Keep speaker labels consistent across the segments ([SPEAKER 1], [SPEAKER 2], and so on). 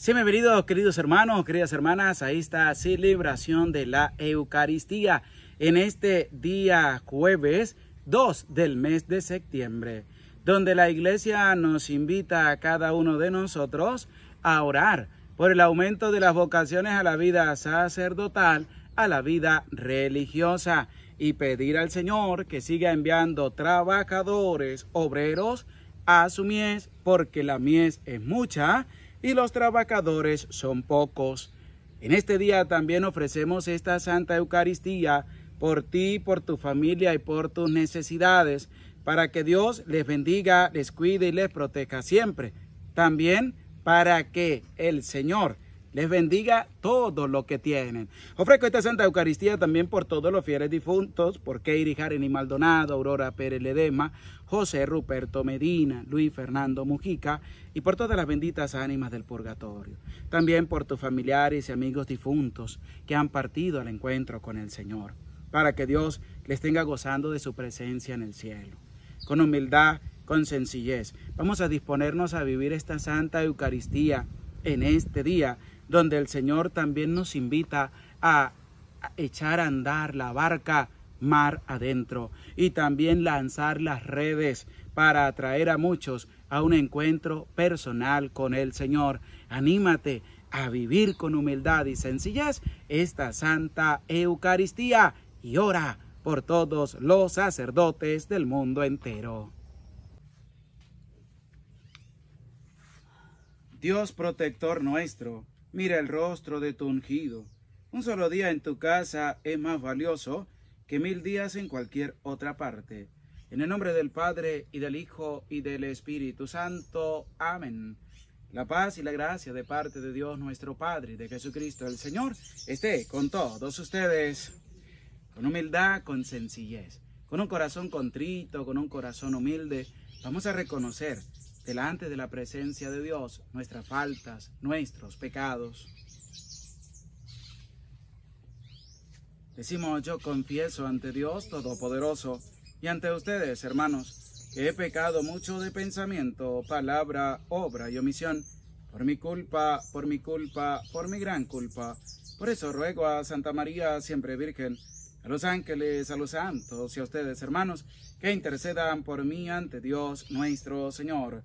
[SPEAKER 1] Sí, bienvenidos queridos hermanos, queridas hermanas, a esta celebración de la Eucaristía en este día jueves 2 del mes de septiembre, donde la iglesia nos invita a cada uno de nosotros a orar por el aumento de las vocaciones a la vida sacerdotal, a la vida religiosa y pedir al Señor que siga enviando trabajadores, obreros a su mies, porque la mies es mucha y los trabajadores son pocos. En este día también ofrecemos esta Santa Eucaristía por ti, por tu familia y por tus necesidades, para que Dios les bendiga, les cuide y les proteja siempre. También para que el Señor les bendiga todo lo que tienen. Ofrezco esta Santa Eucaristía también por todos los fieles difuntos, por Keiri y Maldonado, Aurora Pérez Ledema, José Ruperto Medina, Luis Fernando Mujica y por todas las benditas ánimas del purgatorio. También por tus familiares y amigos difuntos que han partido al encuentro con el Señor, para que Dios les tenga gozando de su presencia en el cielo. Con humildad, con sencillez, vamos a disponernos a vivir esta Santa Eucaristía en este día donde el Señor también nos invita a echar a andar la barca mar adentro y también lanzar las redes para atraer a muchos a un encuentro personal con el Señor. Anímate a vivir con humildad y sencillez esta santa Eucaristía y ora por todos los sacerdotes del mundo entero. Dios protector nuestro, mira el rostro de tu ungido. Un solo día en tu casa es más valioso que mil días en cualquier otra parte. En el nombre del Padre y del Hijo y del Espíritu Santo. Amén. La paz y la gracia de parte de Dios nuestro Padre y de Jesucristo el Señor esté con todos ustedes, con humildad, con sencillez, con un corazón contrito, con un corazón humilde. Vamos a reconocer delante de la presencia de Dios nuestras faltas, nuestros pecados. Decimos, yo confieso ante Dios Todopoderoso y ante ustedes, hermanos, que he pecado mucho de pensamiento, palabra, obra y omisión, por mi culpa, por mi culpa, por mi gran culpa. Por eso ruego a Santa María, siempre Virgen, a los ángeles, a los santos y a ustedes, hermanos, que intercedan por mí ante Dios nuestro Señor.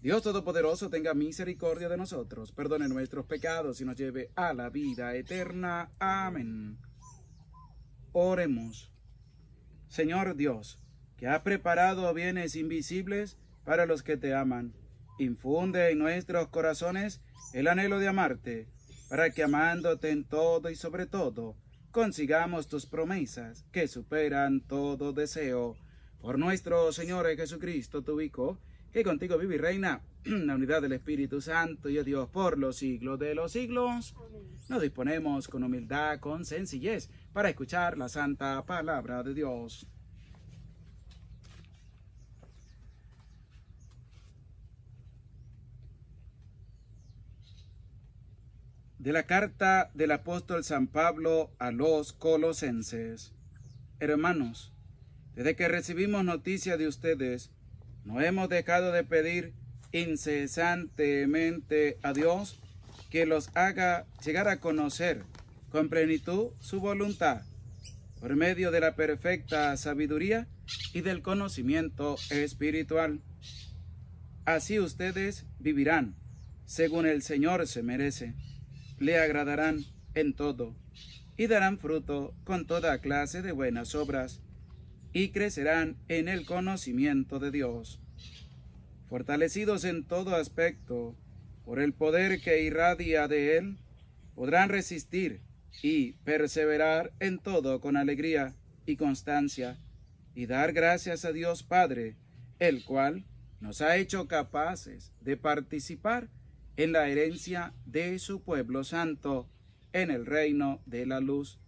[SPEAKER 1] Dios Todopoderoso tenga misericordia de nosotros, perdone nuestros pecados y nos lleve a la vida eterna. Amén. Oremos. Señor Dios, que ha preparado bienes invisibles para los que te aman, infunde en nuestros corazones el anhelo de amarte, para que amándote en todo y sobre todo, consigamos tus promesas que superan todo deseo. Por nuestro Señor Jesucristo, tu Hijo, que contigo vive y reina la unidad del Espíritu Santo y de Dios por los siglos de los siglos. Nos disponemos con humildad, con sencillez, para escuchar la santa palabra de Dios. De la carta del apóstol San Pablo a los colosenses. Hermanos, desde que recibimos noticia de ustedes, no hemos dejado de pedir incesantemente a Dios que los haga llegar a conocer con plenitud su voluntad, por medio de la perfecta sabiduría y del conocimiento espiritual. Así ustedes vivirán, según el Señor se merece le agradarán en todo, y darán fruto con toda clase de buenas obras, y crecerán en el conocimiento de Dios. Fortalecidos en todo aspecto, por el poder que irradia de Él, podrán resistir y perseverar en todo con alegría y constancia, y dar gracias a Dios Padre, el cual nos ha hecho capaces de participar en la herencia de su pueblo santo, en el reino de la luz.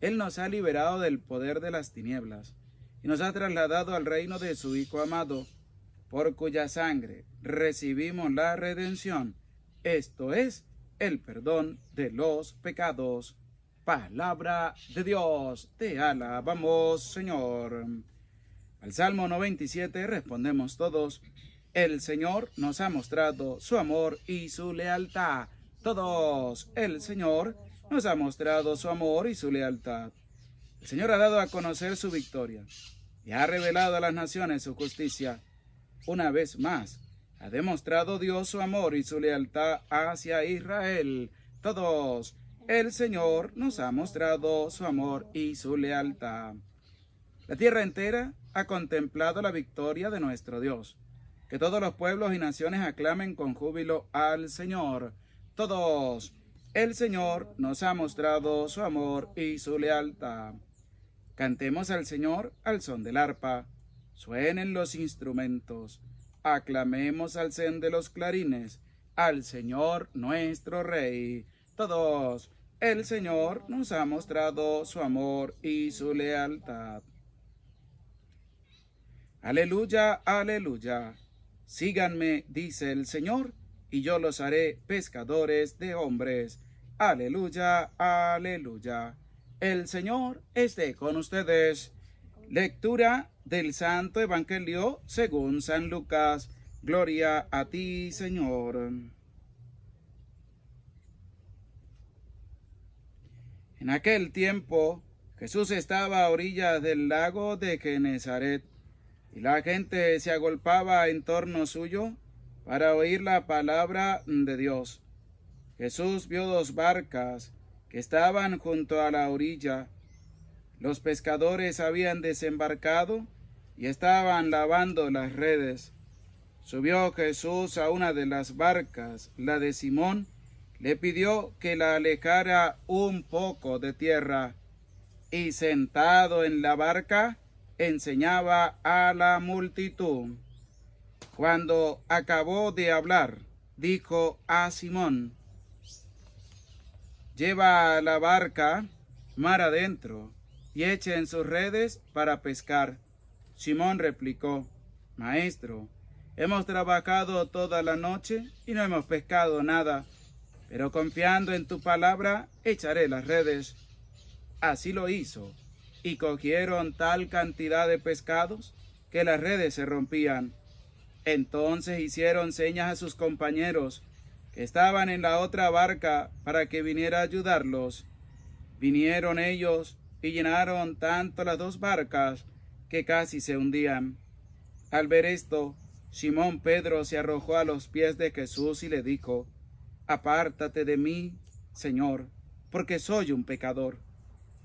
[SPEAKER 1] Él nos ha liberado del poder de las tinieblas y nos ha trasladado al reino de su Hijo amado, por cuya sangre recibimos la redención, esto es, el perdón de los pecados. Palabra de Dios, te alabamos, Señor. Al Salmo 97 respondemos todos. El Señor nos ha mostrado su amor y su lealtad. Todos, el Señor nos ha mostrado su amor y su lealtad. El Señor ha dado a conocer su victoria y ha revelado a las naciones su justicia. Una vez más, ha demostrado Dios su amor y su lealtad hacia Israel. Todos, el Señor nos ha mostrado su amor y su lealtad. La tierra entera ha contemplado la victoria de nuestro Dios. Que todos los pueblos y naciones aclamen con júbilo al Señor. Todos, el Señor nos ha mostrado su amor y su lealtad. Cantemos al Señor al son del arpa. Suenen los instrumentos. Aclamemos al sen de los clarines. Al Señor nuestro Rey. Todos, el Señor nos ha mostrado su amor y su lealtad. Aleluya, aleluya. Síganme, dice el Señor, y yo los haré pescadores de hombres. Aleluya, aleluya. El Señor esté con ustedes. Lectura del Santo Evangelio según San Lucas. Gloria a ti, Señor. En aquel tiempo, Jesús estaba a orillas del lago de Genezaret y la gente se agolpaba en torno suyo para oír la palabra de Dios. Jesús vio dos barcas que estaban junto a la orilla. Los pescadores habían desembarcado y estaban lavando las redes. Subió Jesús a una de las barcas, la de Simón, le pidió que la alejara un poco de tierra, y sentado en la barca, enseñaba a la multitud. Cuando acabó de hablar, dijo a Simón, lleva la barca mar adentro y echen sus redes para pescar. Simón replicó, Maestro, hemos trabajado toda la noche y no hemos pescado nada, pero confiando en tu palabra, echaré las redes. Así lo hizo y cogieron tal cantidad de pescados que las redes se rompían. Entonces hicieron señas a sus compañeros que estaban en la otra barca para que viniera a ayudarlos. Vinieron ellos y llenaron tanto las dos barcas que casi se hundían. Al ver esto, Simón Pedro se arrojó a los pies de Jesús y le dijo, Apártate de mí, Señor, porque soy un pecador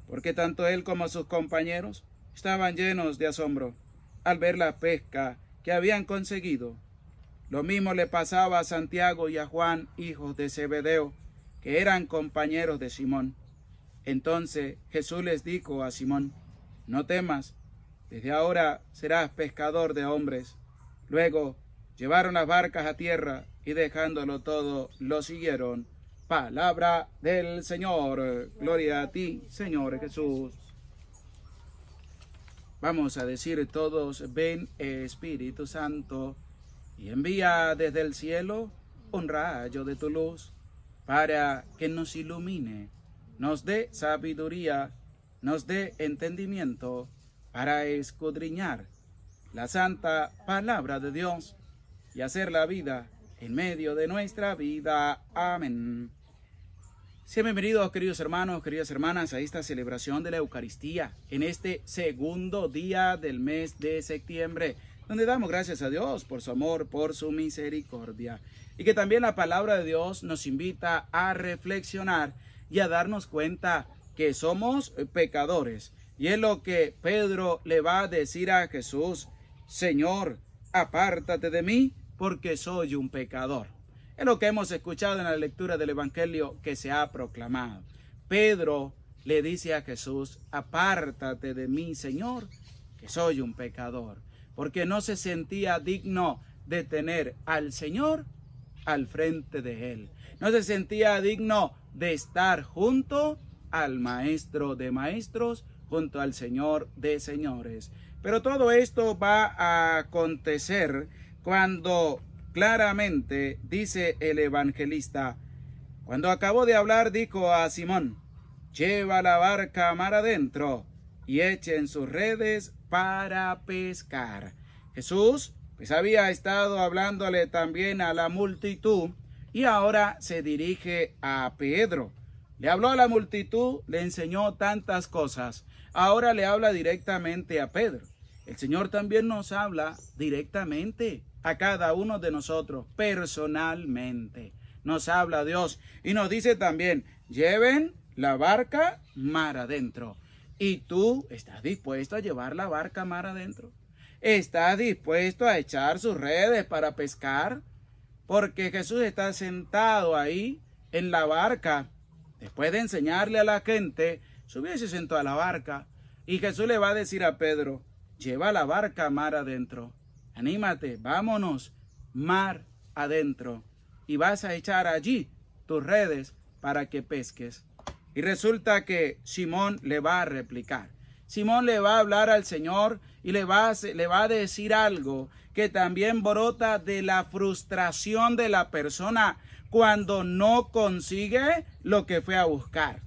[SPEAKER 1] porque tanto él como sus compañeros estaban llenos de asombro al ver la pesca que habían conseguido. Lo mismo le pasaba a Santiago y a Juan, hijos de Zebedeo, que eran compañeros de Simón. Entonces Jesús les dijo a Simón, no temas, desde ahora serás pescador de hombres. Luego llevaron las barcas a tierra y dejándolo todo, lo siguieron Palabra del Señor. Gloria a ti, Señor Jesús. Vamos a decir todos, ven Espíritu Santo y envía desde el cielo un rayo de tu luz para que nos ilumine, nos dé sabiduría, nos dé entendimiento para escudriñar la santa palabra de Dios y hacer la vida en medio de nuestra vida. Amén. Sean bienvenidos, queridos hermanos, queridas hermanas, a esta celebración de la Eucaristía en este segundo día del mes de septiembre, donde damos gracias a Dios por su amor, por su misericordia, y que también la palabra de Dios nos invita a reflexionar y a darnos cuenta que somos pecadores. Y es lo que Pedro le va a decir a Jesús, Señor, apártate de mí porque soy un pecador. Es lo que hemos escuchado en la lectura del Evangelio que se ha proclamado. Pedro le dice a Jesús, apártate de mí, Señor, que soy un pecador, porque no se sentía digno de tener al Señor al frente de él. No se sentía digno de estar junto al Maestro de Maestros, junto al Señor de Señores. Pero todo esto va a acontecer cuando Claramente dice el evangelista, cuando acabó de hablar dijo a Simón, lleva la barca mar adentro y echen sus redes para pescar. Jesús pues había estado hablándole también a la multitud y ahora se dirige a Pedro. Le habló a la multitud, le enseñó tantas cosas. Ahora le habla directamente a Pedro. El Señor también nos habla directamente a cada uno de nosotros, personalmente. Nos habla Dios y nos dice también, lleven la barca mar adentro. ¿Y tú estás dispuesto a llevar la barca mar adentro? ¿Estás dispuesto a echar sus redes para pescar? Porque Jesús está sentado ahí en la barca. Después de enseñarle a la gente, subiese sentado a la barca. Y Jesús le va a decir a Pedro, lleva la barca mar adentro. Anímate, vámonos mar adentro y vas a echar allí tus redes para que pesques. Y resulta que Simón le va a replicar. Simón le va a hablar al Señor y le va, a, le va a decir algo que también brota de la frustración de la persona cuando no consigue lo que fue a buscar,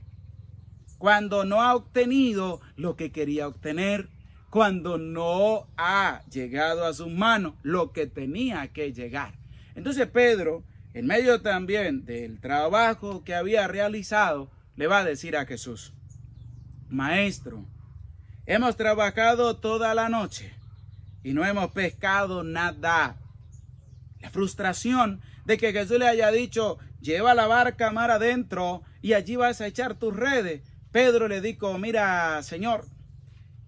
[SPEAKER 1] cuando no ha obtenido lo que quería obtener cuando no ha llegado a sus manos lo que tenía que llegar. Entonces Pedro, en medio también del trabajo que había realizado, le va a decir a Jesús, Maestro, hemos trabajado toda la noche y no hemos pescado nada. La frustración de que Jesús le haya dicho, lleva la barca mar adentro y allí vas a echar tus redes. Pedro le dijo, mira, Señor,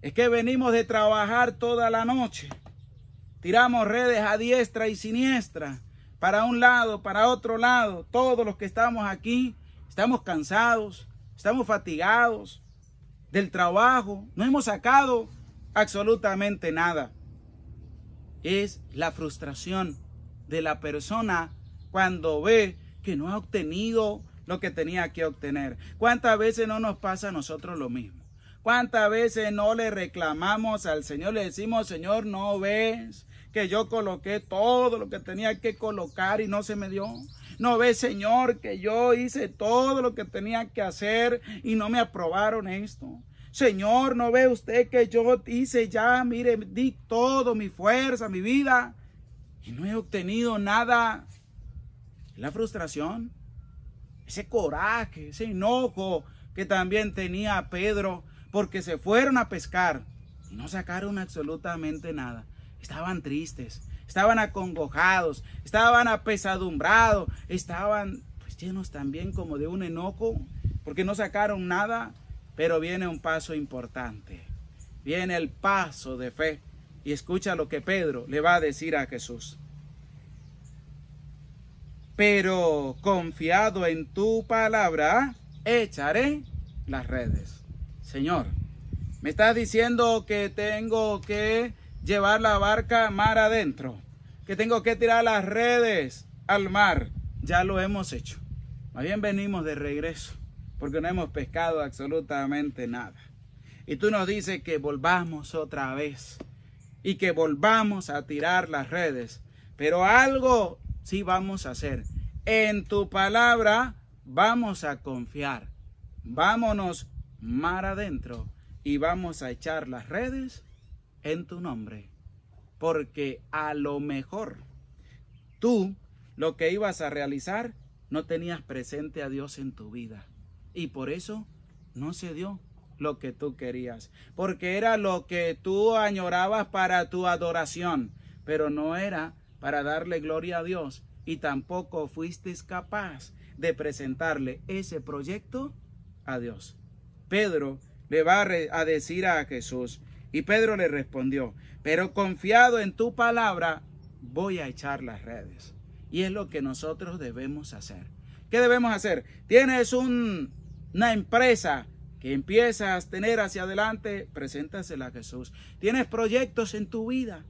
[SPEAKER 1] es que venimos de trabajar toda la noche. Tiramos redes a diestra y siniestra, para un lado, para otro lado. Todos los que estamos aquí estamos cansados, estamos fatigados del trabajo. No hemos sacado absolutamente nada. Es la frustración de la persona cuando ve que no ha obtenido lo que tenía que obtener. ¿Cuántas veces no nos pasa a nosotros lo mismo? ¿Cuántas veces no le reclamamos al Señor? Le decimos, Señor, no ves que yo coloqué todo lo que tenía que colocar y no se me dio. No ves, Señor, que yo hice todo lo que tenía que hacer y no me aprobaron esto. Señor, no ve usted que yo hice ya, mire, di todo, mi fuerza, mi vida, y no he obtenido nada. La frustración, ese coraje, ese enojo que también tenía Pedro porque se fueron a pescar y no sacaron absolutamente nada. Estaban tristes, estaban acongojados, estaban apesadumbrados, estaban pues, llenos también como de un enojo, porque no sacaron nada, pero viene un paso importante, viene el paso de fe. Y escucha lo que Pedro le va a decir a Jesús. Pero confiado en tu palabra, echaré las redes. Señor, me estás diciendo que tengo que llevar la barca mar adentro, que tengo que tirar las redes al mar. Ya lo hemos hecho. Más bien venimos de regreso, porque no hemos pescado absolutamente nada. Y tú nos dices que volvamos otra vez y que volvamos a tirar las redes. Pero algo sí vamos a hacer. En tu palabra vamos a confiar. Vámonos mar adentro y vamos a echar las redes en tu nombre. Porque a lo mejor tú lo que ibas a realizar no tenías presente a Dios en tu vida. Y por eso no se dio lo que tú querías. Porque era lo que tú añorabas para tu adoración. Pero no era para darle gloria a Dios. Y tampoco fuiste capaz de presentarle ese proyecto a Dios. Pedro le va a decir a Jesús. Y Pedro le respondió, pero confiado en tu palabra, voy a echar las redes. Y es lo que nosotros debemos hacer. ¿Qué debemos hacer? Tienes una empresa que empiezas a tener hacia adelante, preséntasela a Jesús. Tienes proyectos en tu vida,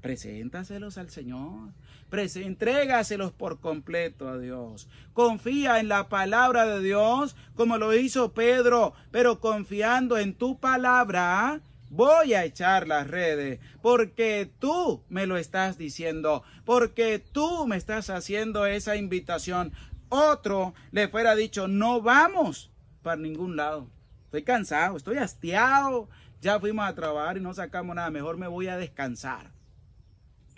[SPEAKER 1] Preséntaselos al Señor. Entrégaselos por completo a Dios. Confía en la palabra de Dios como lo hizo Pedro, pero confiando en tu palabra, voy a echar las redes porque tú me lo estás diciendo, porque tú me estás haciendo esa invitación. Otro le fuera dicho, no vamos para ningún lado. Estoy cansado, estoy hastiado. Ya fuimos a trabajar y no sacamos nada. Mejor me voy a descansar.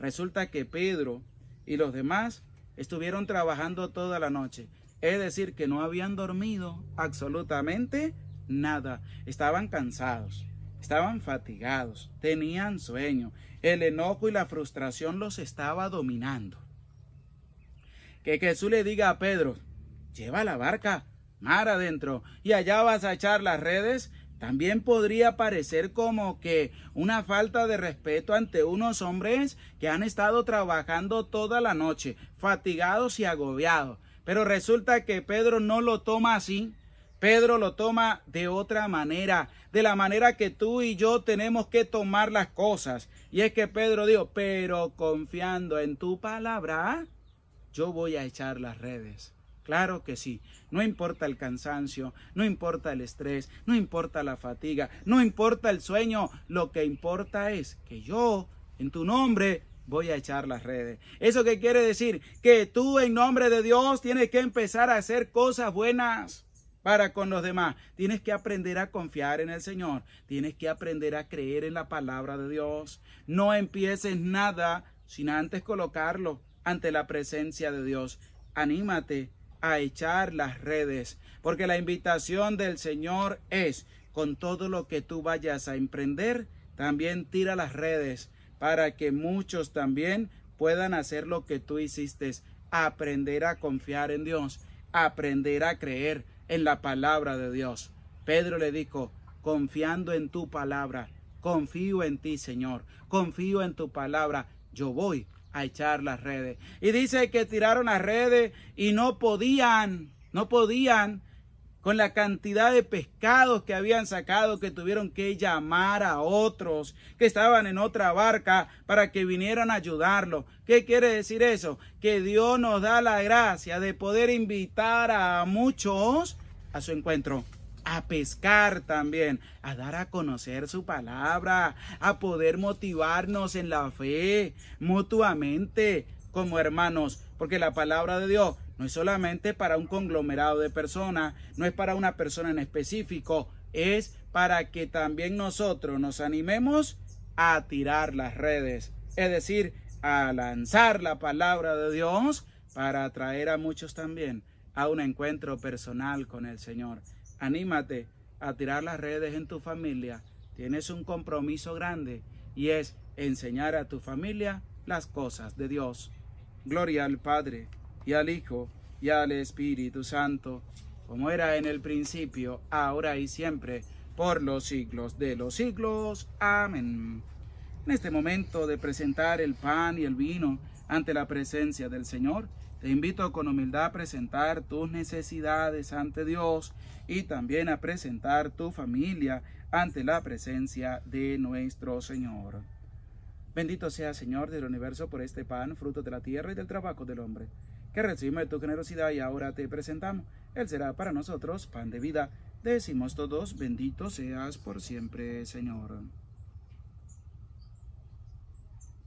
[SPEAKER 1] Resulta que Pedro y los demás estuvieron trabajando toda la noche. Es decir, que no habían dormido absolutamente nada. Estaban cansados, estaban fatigados, tenían sueño. El enojo y la frustración los estaba dominando. Que Jesús le diga a Pedro, lleva la barca mar adentro y allá vas a echar las redes, también podría parecer como que una falta de respeto ante unos hombres que han estado trabajando toda la noche, fatigados y agobiados. Pero resulta que Pedro no lo toma así. Pedro lo toma de otra manera, de la manera que tú y yo tenemos que tomar las cosas. Y es que Pedro dijo, pero confiando en tu palabra, yo voy a echar las redes. Claro que sí. No importa el cansancio, no importa el estrés, no importa la fatiga, no importa el sueño. Lo que importa es que yo, en tu nombre, voy a echar las redes. ¿Eso qué quiere decir? Que tú en nombre de Dios tienes que empezar a hacer cosas buenas para con los demás. Tienes que aprender a confiar en el Señor. Tienes que aprender a creer en la palabra de Dios. No empieces nada sin antes colocarlo ante la presencia de Dios. Anímate, a echar las redes, porque la invitación del Señor es, con todo lo que tú vayas a emprender, también tira las redes, para que muchos también puedan hacer lo que tú hiciste, aprender a confiar en Dios, aprender a creer en la palabra de Dios. Pedro le dijo, confiando en tu palabra, confío en ti, Señor, confío en tu palabra, yo voy a echar las redes. Y dice que tiraron las redes y no podían, no podían con la cantidad de pescados que habían sacado, que tuvieron que llamar a otros que estaban en otra barca para que vinieran a ayudarlo. ¿Qué quiere decir eso? Que Dios nos da la gracia de poder invitar a muchos a su encuentro a pescar también, a dar a conocer su palabra, a poder motivarnos en la fe mutuamente como hermanos, porque la palabra de Dios no es solamente para un conglomerado de personas, no es para una persona en específico, es para que también nosotros nos animemos a tirar las redes, es decir, a lanzar la palabra de Dios para atraer a muchos también a un encuentro personal con el Señor anímate a tirar las redes en tu familia. Tienes un compromiso grande y es enseñar a tu familia las cosas de Dios. Gloria al Padre y al Hijo y al Espíritu Santo, como era en el principio, ahora y siempre, por los siglos de los siglos. Amén. En este momento de presentar el pan y el vino ante la presencia del Señor, te invito con humildad a presentar tus necesidades ante Dios y también a presentar tu familia ante la presencia de nuestro Señor. Bendito sea Señor del universo por este pan, fruto de la tierra y del trabajo del hombre, que recibe tu generosidad y ahora te presentamos. Él será para nosotros pan de vida. Decimos todos, bendito seas por siempre, Señor.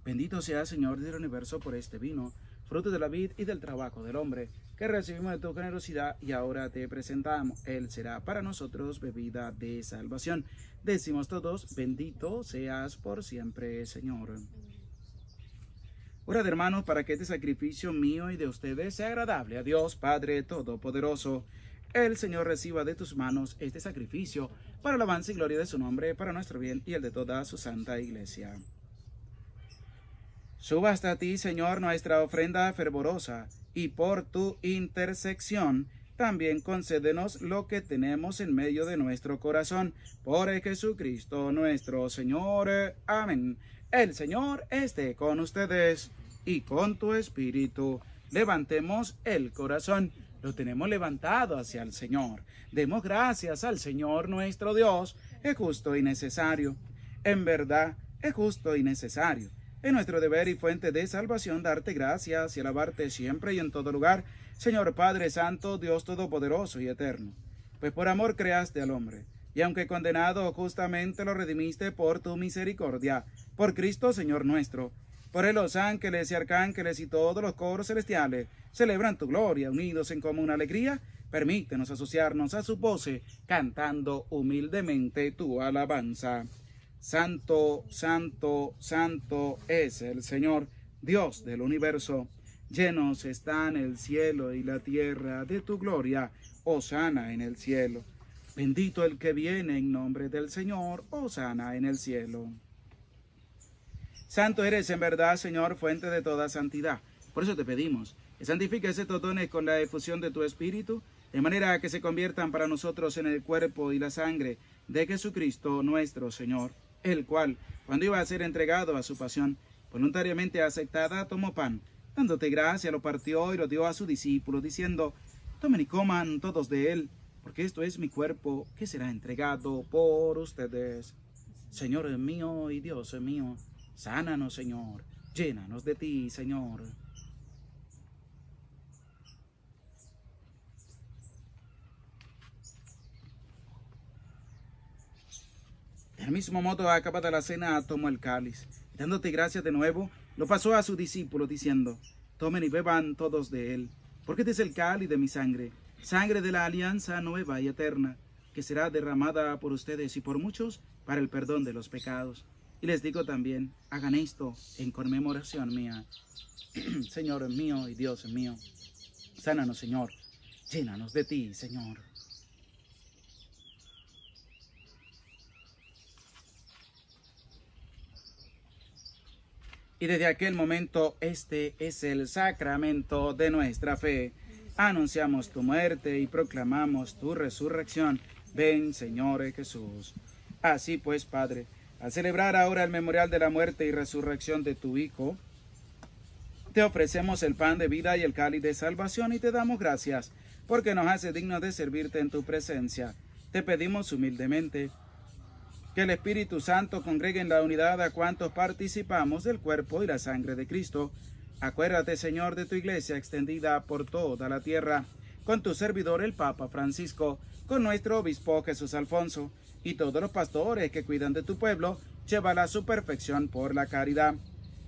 [SPEAKER 1] Bendito sea Señor del universo por este vino fruto de la vid y del trabajo del hombre, que recibimos de tu generosidad y ahora te presentamos. Él será para nosotros bebida de salvación. Decimos todos, bendito seas por siempre, Señor. de hermanos, para que este sacrificio mío y de ustedes sea agradable a Dios, Padre Todopoderoso. El Señor reciba de tus manos este sacrificio para el avance y gloria de su nombre, para nuestro bien y el de toda su santa iglesia. Suba hasta ti, Señor, nuestra ofrenda fervorosa, y por tu intersección también concédenos lo que tenemos en medio de nuestro corazón. Por Jesucristo nuestro Señor. Amén. El Señor esté con ustedes y con tu espíritu. Levantemos el corazón. Lo tenemos levantado hacia el Señor. Demos gracias al Señor nuestro Dios. Es justo y necesario. En verdad, es justo y necesario es nuestro deber y fuente de salvación darte gracias y alabarte siempre y en todo lugar, Señor Padre Santo, Dios Todopoderoso y Eterno. Pues por amor creaste al hombre, y aunque condenado justamente lo redimiste por tu misericordia, por Cristo Señor nuestro. Por él los ángeles y arcángeles y todos los coros celestiales celebran tu gloria, unidos en común alegría. Permítenos asociarnos a su voz, cantando humildemente tu alabanza. Santo, santo, santo es el Señor, Dios del universo. Llenos están el cielo y la tierra de tu gloria, oh sana en el cielo. Bendito el que viene en nombre del Señor, oh sana en el cielo. Santo eres en verdad, Señor, fuente de toda santidad. Por eso te pedimos que santifiques estos dones con la efusión de tu Espíritu, de manera que se conviertan para nosotros en el cuerpo y la sangre de Jesucristo nuestro Señor el cual, cuando iba a ser entregado a su pasión voluntariamente aceptada, tomó pan, dándote gracia, lo partió y lo dio a su discípulo, diciendo, tomen y coman todos de él, porque esto es mi cuerpo que será entregado por ustedes. Señor mío y Dios mío, sánanos, Señor, llénanos de ti, Señor. Del mismo modo, acabada la cena, tomó el cáliz. dándote gracias de nuevo, lo pasó a su discípulo, diciendo, Tomen y beban todos de él, porque este es el cáliz de mi sangre, sangre de la alianza nueva y eterna, que será derramada por ustedes y por muchos para el perdón de los pecados. Y les digo también, hagan esto en conmemoración mía. Señor mío y Dios mío, sánanos, Señor, llénanos de ti, Señor. y desde aquel momento este es el sacramento de nuestra fe. Anunciamos tu muerte y proclamamos tu resurrección. Ven, Señor Jesús. Así pues, Padre, al celebrar ahora el memorial de la muerte y resurrección de tu Hijo, te ofrecemos el pan de vida y el cáliz de salvación y te damos gracias, porque nos hace dignos de servirte en tu presencia. Te pedimos humildemente que el Espíritu Santo congregue en la unidad a cuantos participamos del cuerpo y la sangre de Cristo. Acuérdate, Señor, de tu iglesia extendida por toda la tierra, con tu servidor el Papa Francisco, con nuestro obispo Jesús Alfonso, y todos los pastores que cuidan de tu pueblo, llévala a su perfección por la caridad.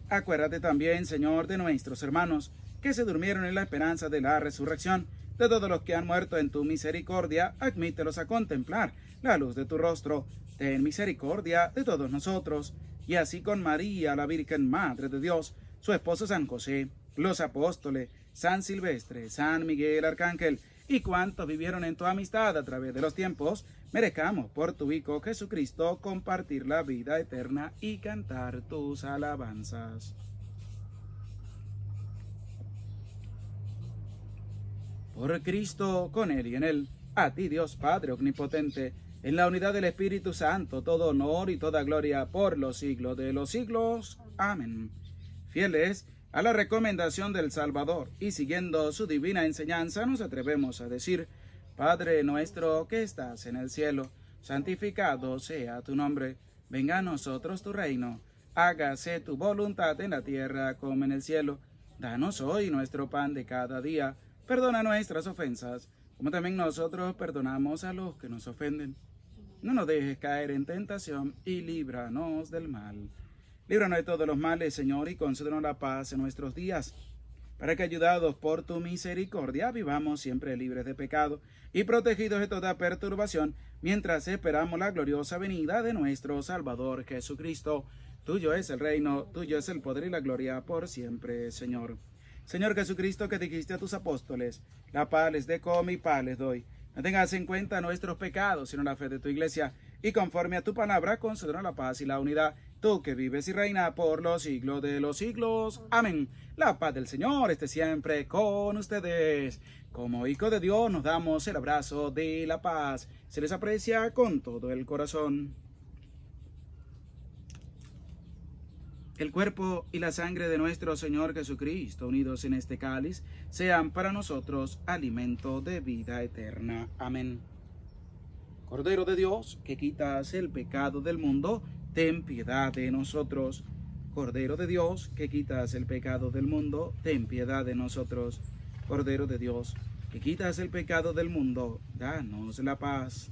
[SPEAKER 1] Acuérdate también, Señor, de nuestros hermanos, que se durmieron en la esperanza de la resurrección, de todos los que han muerto en tu misericordia, admítelos a contemplar la luz de tu rostro ten misericordia de todos nosotros, y así con María, la Virgen Madre de Dios, su esposo San José, los apóstoles, San Silvestre, San Miguel Arcángel, y cuantos vivieron en tu amistad a través de los tiempos, merezcamos por tu Hijo Jesucristo compartir la vida eterna y cantar tus alabanzas. Por Cristo, con Él y en Él, a ti Dios Padre Omnipotente, en la unidad del Espíritu Santo, todo honor y toda gloria por los siglos de los siglos. Amén. Fieles a la recomendación del Salvador y siguiendo su divina enseñanza, nos atrevemos a decir, Padre nuestro que estás en el cielo, santificado sea tu nombre, venga a nosotros tu reino, hágase tu voluntad en la tierra como en el cielo. Danos hoy nuestro pan de cada día, perdona nuestras ofensas, como también nosotros perdonamos a los que nos ofenden no nos dejes caer en tentación y líbranos del mal. Líbranos de todos los males, Señor, y concédenos la paz en nuestros días, para que, ayudados por tu misericordia, vivamos siempre libres de pecado y protegidos de toda perturbación, mientras esperamos la gloriosa venida de nuestro Salvador Jesucristo. Tuyo es el reino, tuyo es el poder y la gloria por siempre, Señor. Señor Jesucristo, que dijiste a tus apóstoles, la paz les dejo, mi paz les doy. No tengas en cuenta nuestros pecados, sino la fe de tu iglesia, y conforme a tu palabra, concedernos la paz y la unidad, tú que vives y reinas por los siglos de los siglos. Amén. La paz del Señor esté siempre con ustedes. Como hijo de Dios nos damos el abrazo de la paz. Se les aprecia con todo el corazón. El cuerpo y la sangre de nuestro Señor Jesucristo, unidos en este cáliz, sean para nosotros alimento de vida eterna. Amén. Cordero de Dios, que quitas el pecado del mundo, ten piedad de nosotros. Cordero de Dios, que quitas el pecado del mundo, ten piedad de nosotros. Cordero de Dios, que quitas el pecado del mundo, danos la paz.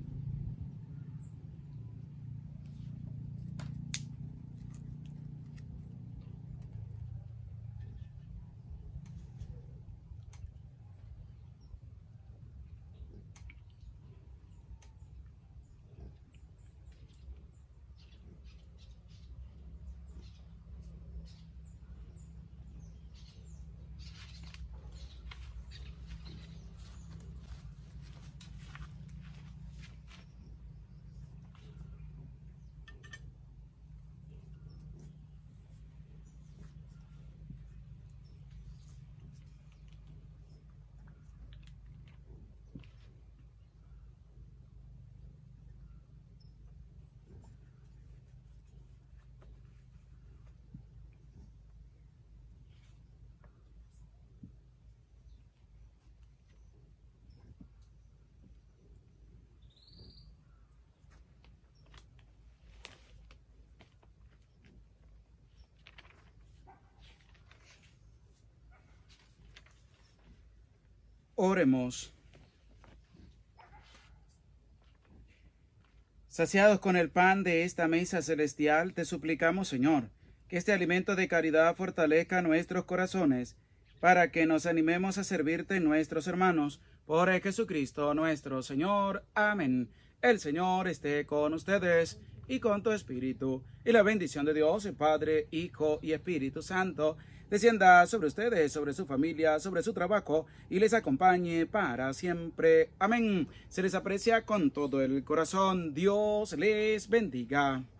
[SPEAKER 1] Oremos. Saciados con el pan de esta mesa celestial, te suplicamos, Señor, que este alimento de caridad fortalezca nuestros corazones, para que nos animemos a servirte nuestros hermanos, por Jesucristo nuestro Señor. Amén. El Señor esté con ustedes y con tu espíritu, y la bendición de Dios, el Padre, Hijo y Espíritu Santo, descienda sobre ustedes, sobre su familia, sobre su trabajo y les acompañe para siempre. Amén. Se les aprecia con todo el corazón. Dios les bendiga.